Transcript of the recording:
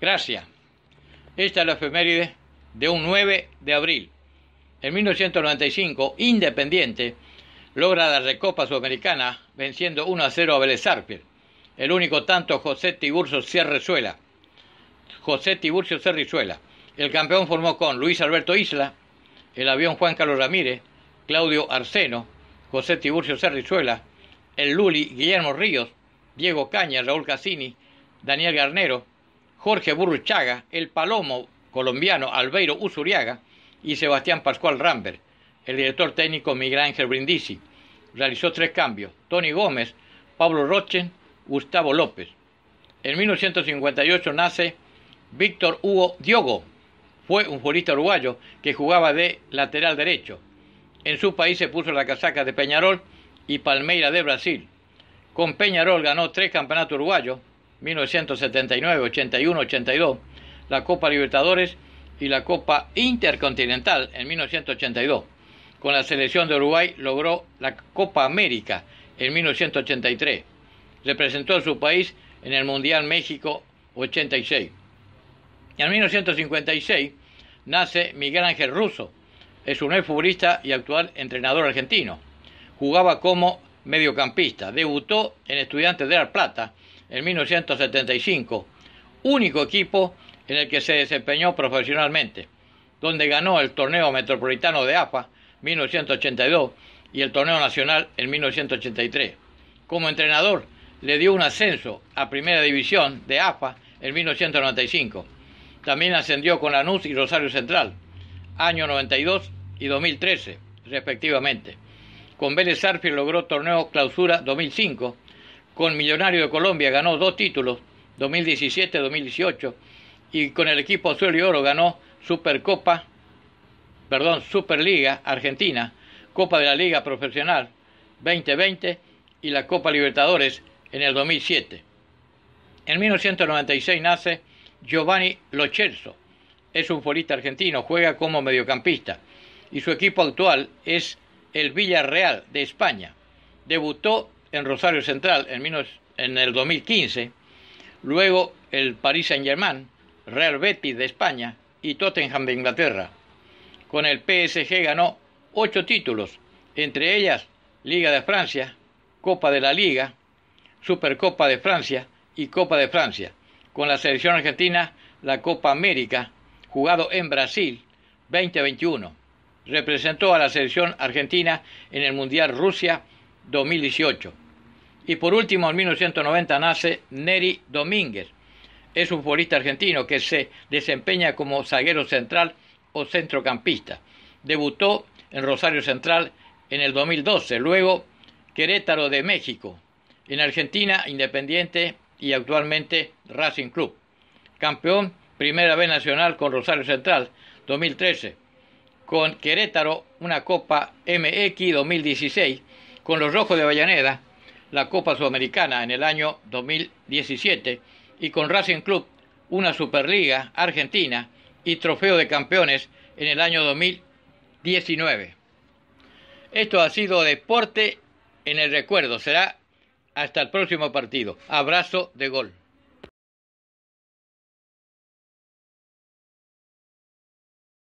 Gracias. Esta es la efeméride de un 9 de abril. En 1995, Independiente logra la Recopa Sudamericana venciendo 1 a 0 a Vélez El único tanto José Tiburcio Suela. José Tiburcio Cerrizuela. El campeón formó con Luis Alberto Isla, el avión Juan Carlos Ramírez, Claudio Arseno, José Tiburcio Cerrizuela, el Luli Guillermo Ríos, Diego Caña, Raúl Cassini, Daniel Garnero, Jorge Burruchaga, el palomo colombiano Albeiro Usuriaga y Sebastián Pascual Rambert. El director técnico Miguel Ángel Brindisi realizó tres cambios, Tony Gómez, Pablo Rochen, Gustavo López. En 1958 nace Víctor Hugo Diogo, fue un futbolista uruguayo que jugaba de lateral derecho. En su país se puso la casaca de Peñarol y Palmeira de Brasil. Con Peñarol ganó tres campeonatos uruguayos, 1979, 81, 82, la Copa Libertadores y la Copa Intercontinental en 1982. Con la selección de Uruguay logró la Copa América en 1983. Representó a su país en el Mundial México 86. En 1956 nace Miguel Ángel Russo. Es un exfutbolista y actual entrenador argentino. Jugaba como mediocampista. Debutó en Estudiantes de La Plata en 1975, único equipo en el que se desempeñó profesionalmente, donde ganó el torneo metropolitano de AFA 1982 y el torneo nacional en 1983. Como entrenador, le dio un ascenso a Primera División de AFA en 1995. También ascendió con Lanús y Rosario Central, año 92 y 2013, respectivamente. Con Vélez logró torneo clausura 2005. Con Millonario de Colombia ganó dos títulos, 2017-2018. Y con el equipo Azul y Oro ganó Supercopa, perdón, Superliga Argentina, Copa de la Liga Profesional 2020 y la Copa Libertadores en el 2007. En 1996 nace Giovanni Locherzo. Es un futbolista argentino, juega como mediocampista y su equipo actual es el Villarreal de España. Debutó en Rosario Central en, el 2015, luego el Paris Saint-Germain, Real Betis de España y Tottenham de Inglaterra. Con el PSG ganó ocho títulos, entre ellas Liga de Francia, Copa de la Liga, Supercopa de Francia y Copa de Francia. Con la selección argentina, la Copa América, jugado en Brasil 2021 representó a la selección argentina en el Mundial Rusia 2018. Y por último, en 1990 nace Neri Domínguez. Es un futbolista argentino que se desempeña como zaguero central o centrocampista. Debutó en Rosario Central en el 2012, luego Querétaro de México, en Argentina Independiente y actualmente Racing Club. Campeón Primera B Nacional con Rosario Central 2013 con Querétaro una Copa MX 2016, con los Rojos de Vallaneda la Copa Sudamericana en el año 2017 y con Racing Club una Superliga Argentina y Trofeo de Campeones en el año 2019. Esto ha sido Deporte en el Recuerdo. Será hasta el próximo partido. Abrazo de gol.